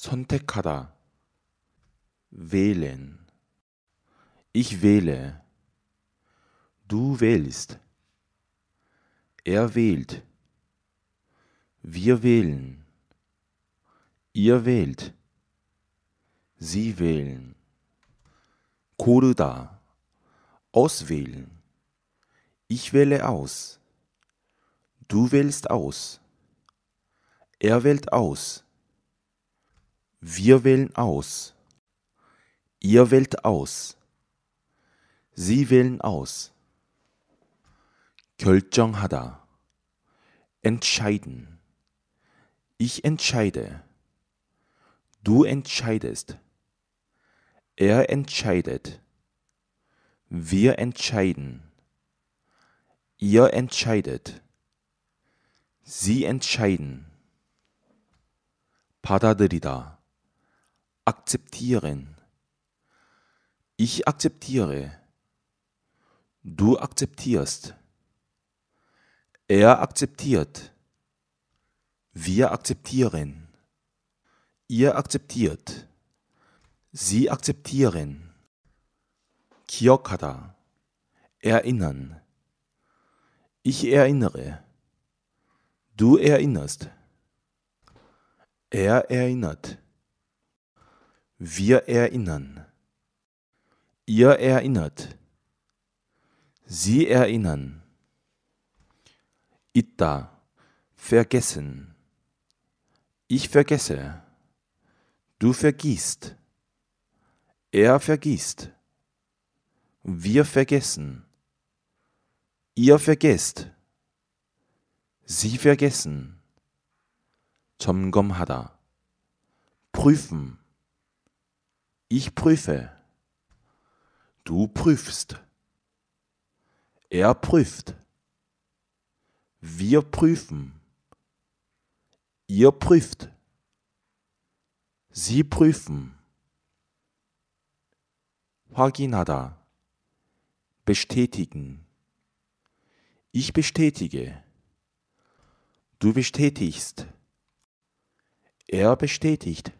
선택하다. wählen. Ich wähle. Du wählst. Er wählt. Wir wählen. Ihr wählt. Sie wählen. 고르다. Auswählen. Ich wähle aus. Du wählst aus. Er wählt aus. Wir wählen aus. Ihr wählt aus. Sie wählen aus. 결정하다. Entscheiden. Ich entscheide. Du entscheidest. Er entscheidet. Wir entscheiden. Ihr entscheidet. Sie entscheiden. 받아들이다 akzeptieren. Ich akzeptiere. Du akzeptierst. Er akzeptiert. Wir akzeptieren. Ihr akzeptiert. Sie akzeptieren. Kyokada. Erinnern. Ich erinnere. Du erinnerst. Er erinnert. Wir erinnern. Ihr erinnert. Sie erinnern. Itta. Vergessen. Ich vergesse. Du vergießt. Er vergießt. Wir vergessen. Ihr vergesst. Sie vergessen. Gomhada. prüfen. Ich prüfe. Du prüfst. Er prüft. Wir prüfen. Ihr prüft. Sie prüfen. 확인하다. Bestätigen. Ich bestätige. Du bestätigst. Er bestätigt.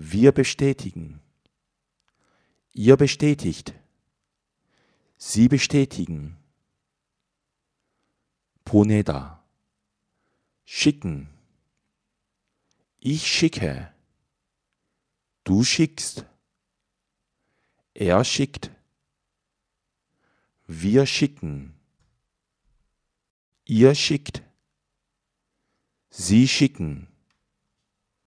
Wir bestätigen. Ihr bestätigt. Sie bestätigen. Poneda. Schicken. Ich schicke. Du schickst. Er schickt. Wir schicken. Ihr schickt. Sie schicken.